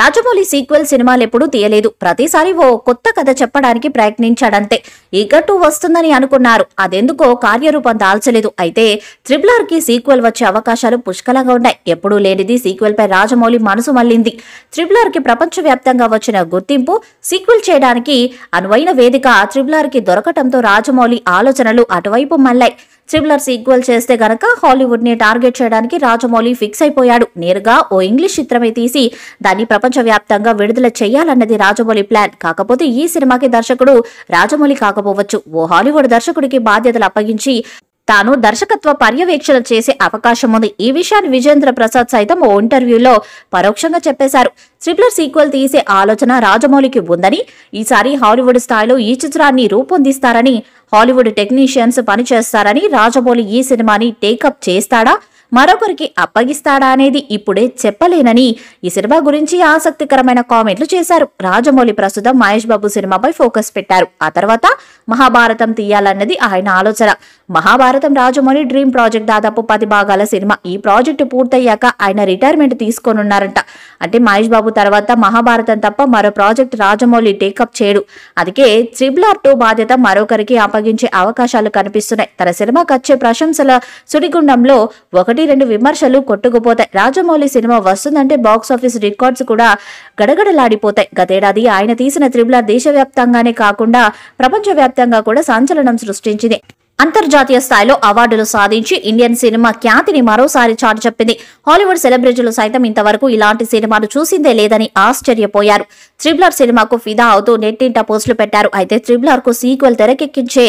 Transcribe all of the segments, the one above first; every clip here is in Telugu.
రాజమౌళి సీక్వెల్ సినిమాలు ఎప్పుడూ తీయలేదు ప్రతిసారి ఓ కొత్త కథ చెప్పడానికి ప్రయత్నించాడంతే ఈగ టూ వస్తుందని అనుకున్నారు అదెందుకో కార్యరూపం దాల్చలేదు అయితే త్రిబులర్ కి సీక్వెల్ వచ్చే అవకాశాలు పుష్కలంగా ఉన్నాయి ఎప్పుడూ లేనిది సీక్వెల్ పై రాజమౌళి మనసు మళ్లింది త్రిబులర్ కి ప్రపంచవ్యాప్తంగా వచ్చిన గుర్తింపు సీక్వెల్ చేయడానికి అనువైన వేదిక త్రిబులర్ కి దొరకటంతో రాజమౌళి ఆలోచనలు అటువైపు మళ్లాయి సిమిలర్స్ ఈక్వల్ చేస్తే గనక హాలీవుడ్ ని టార్గెట్ చేయడానికి రాజమౌళి ఫిక్స్ అయిపోయాడు నేరుగా ఓ ఇంగ్లీష్ చిత్రమే తీసి దాన్ని ప్రపంచవ్యాప్తంగా విడుదల చేయాలన్నది రాజమౌళి ప్లాన్ కాకపోతే ఈ సినిమాకి దర్శకుడు రాజమౌళి కాకపోవచ్చు ఓ హాలీవుడ్ దర్శకుడికి బాధ్యతలు అప్పగించి తాను దర్శకత్వ పర్యవేక్షణ చేసే అవకాశం ఉంది ఈ విషయాన్ని విజేంద్ర ప్రసాద్ సైతం ఓ ఇంటర్వ్యూలో పరోక్షంగా చెప్పేశారు ట్రిప్లర్ సీక్వెల్ తీసే ఆలోచన రాజమౌళికి ఉందని ఈసారి హాలీవుడ్ స్థాయిలో ఈ చిత్రాన్ని రూపొందిస్తారని హాలీవుడ్ టెక్నీషియన్స్ పనిచేస్తారని రాజమౌళి ఈ సినిమాని టేకప్ చేస్తాడా మరొకరికి అప్పగిస్తాడా అనేది ఇప్పుడే చెప్పలేనని ఈ సినిమా గురించి ఆసక్తికరమైన కామెంట్లు చేశారు రాజమౌళి ప్రస్తుతం మహేష్ బాబు సినిమాపై ఫోకస్ పెట్టారు ఆ తర్వాత మహాభారతం తీయాలన్నది ఆయన ఆలోచన మహాభారతం రాజమౌళి డ్రీమ్ ప్రాజెక్ట్ దాదాపు పది భాగాల సినిమా ఈ ప్రాజెక్టు పూర్తయ్యాక ఆయన రిటైర్మెంట్ తీసుకోనున్నారంట అంటే మహేష్ బాబు తర్వాత మహాభారతం తప్ప మరో ప్రాజెక్ట్ రాజమౌళి టేకప్ చేయడు అందుకే త్రిబుల్ ఆర్ టూ బాధ్యత మరొకరికి అప్పగించే అవకాశాలు కనిపిస్తున్నాయి తన సినిమాకు వచ్చే ప్రశంసల సుడిగుండంలో ఒకటి రెండు విమర్శలు కొట్టుకుపోతాయి రాజమౌళి సినిమా వస్తుందంటే బాక్సాఫీస్ రికార్డ్స్ కూడా గడగడలాడిపోతాయి గతేడాది ఆయన తీసిన త్రిబుల్ ఆర్ దేశవ్యాప్తంగానే కాకుండా ప్రపంచవ్యాప్తంగా కూడా సంచలనం సృష్టించింది అంతర్జాతీయ స్థాయిలో అవార్డులు సాధించి ఇండియన్ సినిమా ఖ్యాతిని మరోసారి చాటు చెప్పింది హాలీవుడ్ సెలబ్రిటీలు సైతం ఇంతవరకు ఇలాంటి సినిమాలు చూసిందే లేదని ఆశ్చర్యపోయారు త్రిబులర్ సినిమాకు ఫిదా అవుతూ నెట్టింట పోస్టులు పెట్టారు అయితే త్రిబులర్ కు సీక్వెల్ తెరకెక్కించే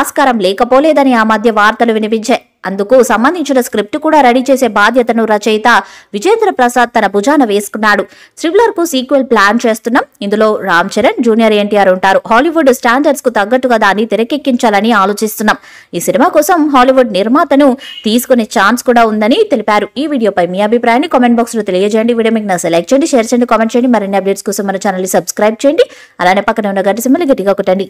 ఆస్కారం లేకపోలేదని ఆ మధ్య వార్తలు వినిపించాయి అందుకు సంబంధించిన స్క్రిప్ట్ కూడా రెడీ చేసే బాధ్యతను రచయిత విజేంద్ర ప్రసాద్ తన భుజాన వేసుకున్నాడు థ్రిల్లర్ కు సీక్వెల్ ప్లాన్ చేస్తున్నాం ఇందులో రామ్ చరణ్ జూనియర్ ఎన్టీఆర్ ఉంటారు హాలీవుడ్ స్టాండర్డ్స్ కు తగ్గట్టుగా దాన్ని తెరకెక్కించాలని ఆలోచిస్తున్నాం ఈ సినిమా కోసం హాలీవుడ్ నిర్మాతను తీసుకునే ఛాన్స్ కూడా ఉందని తెలిపారు ఈ వీడియోపై మీ అభిప్రాయాన్ని కామెంట్ బాక్స్ లో తెలియజేయండి వీడియో మీకు నా సెలెక్ట్ చేయండి షేర్ చేయండి కామెంట్ చేయండి మరిన్ని అప్డేట్స్ కోసం మన ఛానల్ సబ్స్క్రైబ్ చేయండి అలానే పక్కన ఉన్న గట్టి సిమ్మలు గట్టిగా కొట్టండి